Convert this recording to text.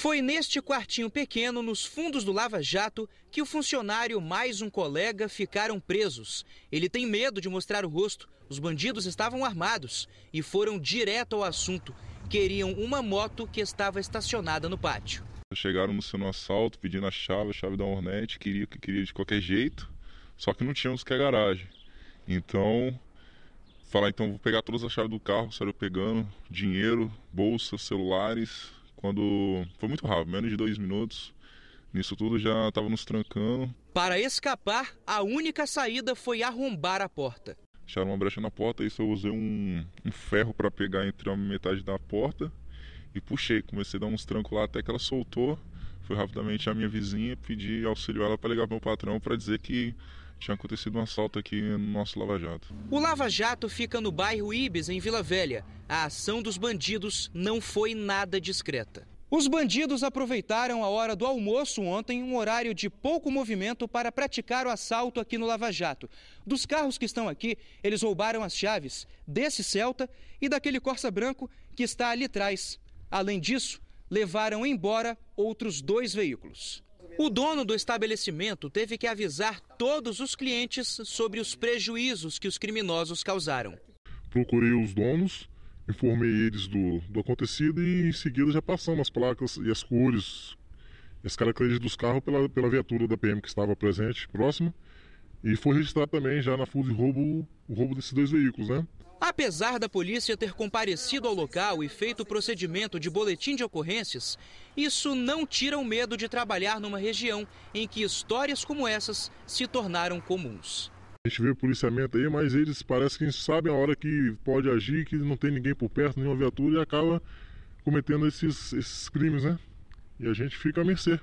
Foi neste quartinho pequeno, nos fundos do Lava Jato, que o funcionário mais um colega ficaram presos. Ele tem medo de mostrar o rosto. Os bandidos estavam armados e foram direto ao assunto. Queriam uma moto que estava estacionada no pátio. Chegaram no seu assalto pedindo a chave, a chave da Hornet, queria, queria de qualquer jeito, só que não tínhamos que a garagem. Então, falar então, vou pegar todas as chaves do carro, saíram pegando, dinheiro, bolsa, celulares, quando foi muito rápido, menos de dois minutos, nisso tudo já estava nos trancando. Para escapar, a única saída foi arrombar a porta. Acharam uma brecha na porta, isso eu usei um, um ferro para pegar entre a metade da porta e puxei. Comecei a dar uns trancos lá até que ela soltou. Fui rapidamente a minha vizinha, pedir auxílio ela para ligar para meu patrão para dizer que tinha acontecido um assalto aqui no nosso Lava Jato. O Lava Jato fica no bairro Ibis, em Vila Velha. A ação dos bandidos não foi nada discreta. Os bandidos aproveitaram a hora do almoço ontem, um horário de pouco movimento, para praticar o assalto aqui no Lava Jato. Dos carros que estão aqui, eles roubaram as chaves desse Celta e daquele Corsa branco que está ali atrás. Além disso, levaram embora outros dois veículos. O dono do estabelecimento teve que avisar todos os clientes sobre os prejuízos que os criminosos causaram. Procurei os donos, informei eles do, do acontecido e em seguida já passamos as placas e as cores, as características dos carros pela, pela viatura da PM que estava presente, próxima. E foi registrado também já na fuga roubo o roubo desses dois veículos, né? Apesar da polícia ter comparecido ao local e feito o procedimento de boletim de ocorrências, isso não tira o medo de trabalhar numa região em que histórias como essas se tornaram comuns. A gente vê o policiamento aí, mas eles parecem que sabem a hora que pode agir, que não tem ninguém por perto, nenhuma viatura, e acaba cometendo esses, esses crimes, né? E a gente fica a mercê.